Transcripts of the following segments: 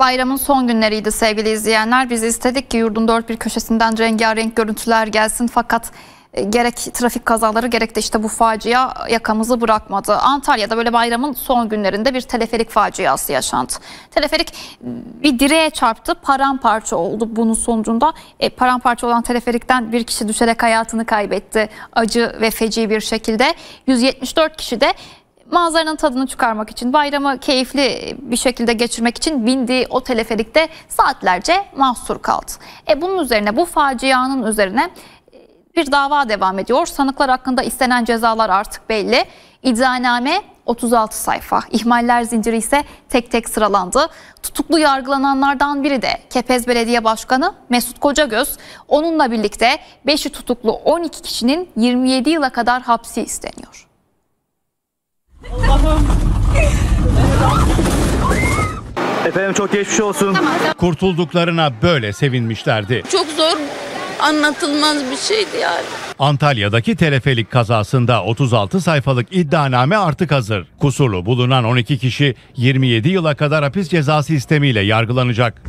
Bayramın son günleriydi sevgili izleyenler. Biz istedik ki yurdun dört bir köşesinden rengarenk görüntüler gelsin fakat e, gerek trafik kazaları gerek de işte bu facia yakamızı bırakmadı. Antalya'da böyle bayramın son günlerinde bir teleferik faciası yaşandı. Teleferik ıı, bir direğe çarptı, paramparça oldu bunun sonucunda. E, paramparça olan teleferikten bir kişi düşerek hayatını kaybetti acı ve feci bir şekilde. 174 kişi de manzaranın tadını çıkarmak için, bayramı keyifli bir şekilde geçirmek için bindiği o teleferikte saatlerce mahsur kaldı. E bunun üzerine bu facianın üzerine e, bir dava devam ediyor. Sanıklar hakkında istenen cezalar artık belli. İddianame 36 sayfa. İhmaller zinciri ise tek tek sıralandı. Tutuklu yargılananlardan biri de Kepez Belediye Başkanı Mesut Kocagöz. Onunla birlikte 5'i tutuklu 12 kişinin 27 yıla kadar hapsi isteniyor. Efendim çok geçmiş olsun. Kurtulduklarına böyle sevinmişlerdi. Çok zor anlatılmaz bir şeydi yani. Antalya'daki teleferik kazasında 36 sayfalık iddianame artık hazır. Kusurlu bulunan 12 kişi 27 yıla kadar hapis cezası sistemiyle yargılanacak.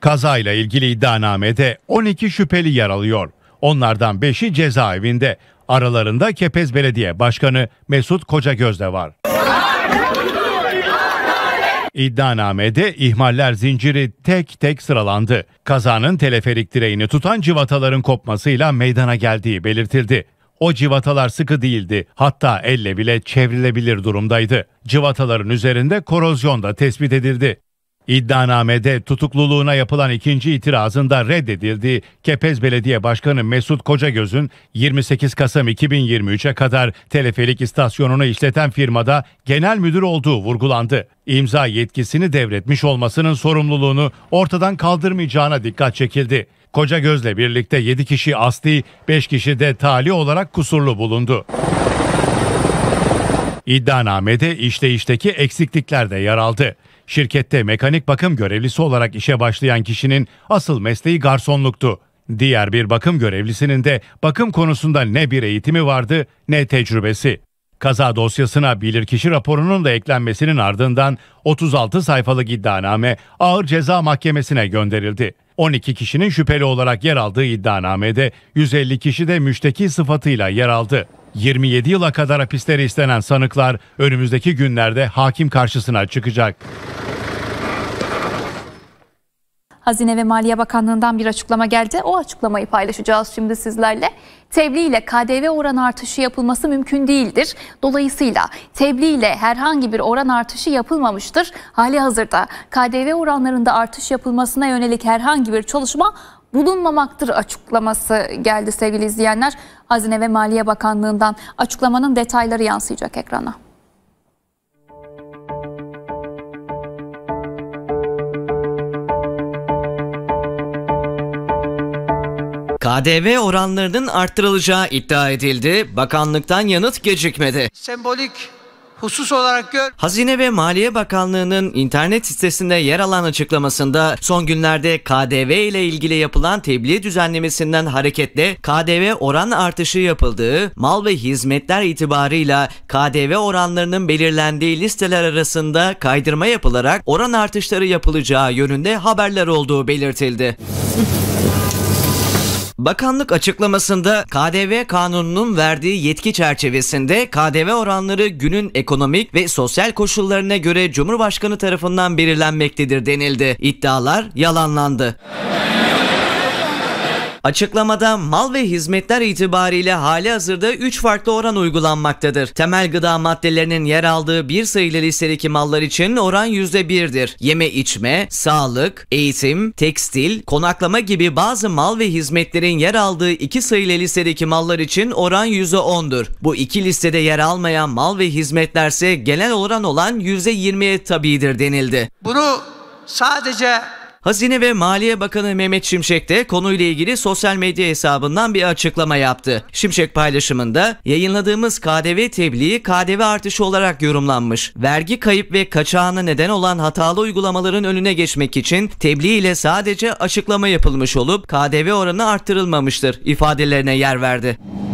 Kazayla ilgili iddianamede 12 şüpheli yer alıyor. Onlardan 5'i cezaevinde, Aralarında Kepez Belediye Başkanı Mesut Kocagöz de var. İddianamede ihmaller zinciri tek tek sıralandı. Kazanın teleferik direğini tutan civataların kopmasıyla meydana geldiği belirtildi. O civatalar sıkı değildi. Hatta elle bile çevrilebilir durumdaydı. Civataların üzerinde korozyon da tespit edildi. İddianamede tutukluluğuna yapılan ikinci itirazında reddedildi. Kepez Belediye Başkanı Mesut Kocagöz'ün 28 Kasım 2023'e kadar teleferik istasyonunu işleten firmada genel müdür olduğu vurgulandı. İmza yetkisini devretmiş olmasının sorumluluğunu ortadan kaldırmayacağına dikkat çekildi. Koca Göz'le birlikte 7 kişi asli, 5 kişi de tali olarak kusurlu bulundu. İddianamede işleyişteki eksiklikler de yer aldı. Şirkette mekanik bakım görevlisi olarak işe başlayan kişinin asıl mesleği garsonluktu. Diğer bir bakım görevlisinin de bakım konusunda ne bir eğitimi vardı ne tecrübesi. Kaza dosyasına bilirkişi raporunun da eklenmesinin ardından 36 sayfalık iddianame Ağır Ceza Mahkemesi'ne gönderildi. 12 kişinin şüpheli olarak yer aldığı iddianamede 150 kişi de müşteki sıfatıyla yer aldı. 27 yıla kadar hapisleri istenen sanıklar önümüzdeki günlerde hakim karşısına çıkacak. Hazine ve Maliye Bakanlığı'ndan bir açıklama geldi. O açıklamayı paylaşacağız şimdi sizlerle. Tebliğ ile KDV oran artışı yapılması mümkün değildir. Dolayısıyla tebliğ ile herhangi bir oran artışı yapılmamıştır. Hali hazırda KDV oranlarında artış yapılmasına yönelik herhangi bir çalışma bulunmamaktır açıklaması geldi sevgili izleyenler. Hazine ve Maliye Bakanlığı'ndan açıklamanın detayları yansıyacak ekrana. KDV oranlarının arttırılacağı iddia edildi. Bakanlıktan yanıt gecikmedi. Sembolik husus olarak gör. Hazine ve Maliye Bakanlığı'nın internet sitesinde yer alan açıklamasında son günlerde KDV ile ilgili yapılan tebliğ düzenlemesinden hareketle KDV oran artışı yapıldığı, mal ve hizmetler itibarıyla KDV oranlarının belirlendiği listeler arasında kaydırma yapılarak oran artışları yapılacağı yönünde haberler olduğu belirtildi. Bakanlık açıklamasında KDV kanununun verdiği yetki çerçevesinde KDV oranları günün ekonomik ve sosyal koşullarına göre Cumhurbaşkanı tarafından belirlenmektedir denildi. İddialar yalanlandı. Açıklamada mal ve hizmetler itibariyle hali hazırda 3 farklı oran uygulanmaktadır. Temel gıda maddelerinin yer aldığı bir sayılı listedeki mallar için oran %1'dir. Yeme içme, sağlık, eğitim, tekstil, konaklama gibi bazı mal ve hizmetlerin yer aldığı iki sayılı listedeki mallar için oran %10'dur. Bu iki listede yer almayan mal ve hizmetlerse genel oran olan %20'ye tabidir denildi. Bunu sadece Hazine ve Maliye Bakanı Mehmet Şimşek de konuyla ilgili sosyal medya hesabından bir açıklama yaptı. Şimşek paylaşımında yayınladığımız KDV tebliği KDV artışı olarak yorumlanmış. Vergi kayıp ve kaçağına neden olan hatalı uygulamaların önüne geçmek için tebliğ ile sadece açıklama yapılmış olup KDV oranı arttırılmamıştır ifadelerine yer verdi.